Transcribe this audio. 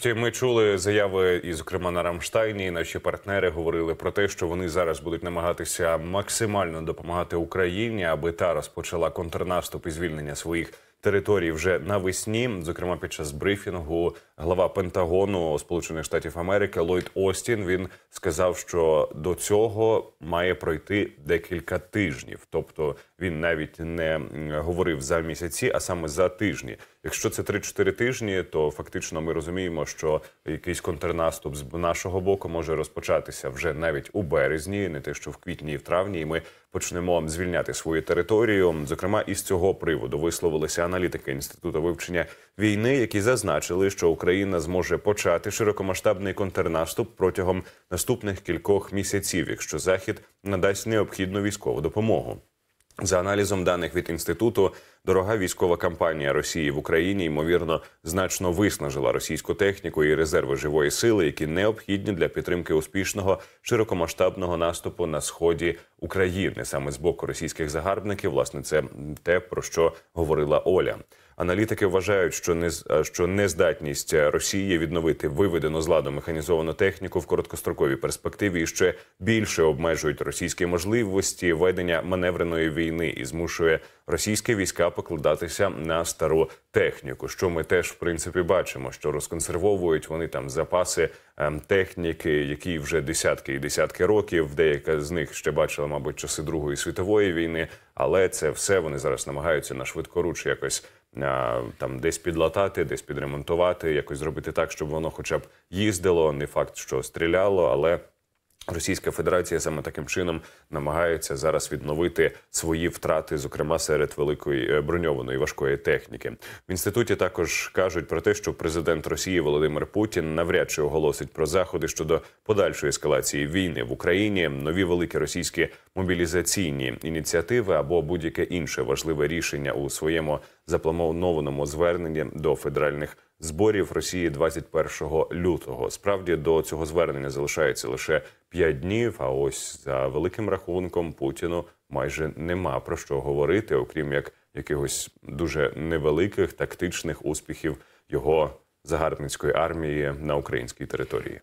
Врешті ми чули заяви, і зокрема на Рамштайні і наші партнери говорили про те, що вони зараз будуть намагатися максимально допомагати Україні, аби та розпочала контрнаступ і звільнення своїх територій вже навесні. Зокрема, під час брифінгу глава Пентагону Сполучених Штатів Америки Ллойд Остін він сказав, що до цього має пройти декілька тижнів, тобто він навіть не говорив за місяці, а саме за тижні. Якщо це 3-4 тижні, то фактично ми розуміємо, що якийсь контрнаступ з нашого боку може розпочатися вже навіть у березні, не те, що в квітні і в травні, і ми почнемо звільняти свою територію. Зокрема, із цього приводу висловилися аналітики інституту вивчення війни, які зазначили, що Україна зможе почати широкомасштабний контрнаступ протягом наступних кількох місяців, якщо захід надасть необхідну військову допомогу. За аналізом даних від інституту Дорога військова кампанія Росії в Україні ймовірно значно виснажила російську техніку і резерви живої сили, які необхідні для підтримки успішного широкомасштабного наступу на сході України, саме з боку російських загарбників. Власне, це те про що говорила Оля. Аналітики вважають, що не е, що нездатність Росії відновити виведену з ладу механізовану техніку в короткостроковій перспективі і ще більше обмежують російські можливості ведення маневреної війни і змушує російські війська покладатися на стару техніку, що ми теж в принципі бачимо, що розконсервовують вони там запаси ем, техніки, які вже десятки і десятки років. Деяка з них ще бачила, мабуть, часи Другої світової війни, але це все вони зараз намагаються на швидкоруч якось. Е, там десь підлатати, десь підремонтувати, якось зробити так, щоб воно, хоча б їздило. Не факт, що стріляло, але Російська Федерація саме таким чином намагається зараз відновити свої втрати, зокрема серед великої е, броньованої важкої техніки. В інституті також кажуть про те, що президент Росії Володимир Путін навряд чи оголосить про заходи щодо подальшої ескалації війни в Україні. Нові великі російські мобілізаційні ініціативи або будь-яке інше важливе рішення у своєму запланованому зверненні до федеральних зборів Росії 21 лютого. Справді до цього звернення залишається лише 5 днів. А ось за великим рахунком Путіну майже нема про що говорити, окрім як якихось дуже невеликих тактичних успіхів його загарбницької армії на українській території.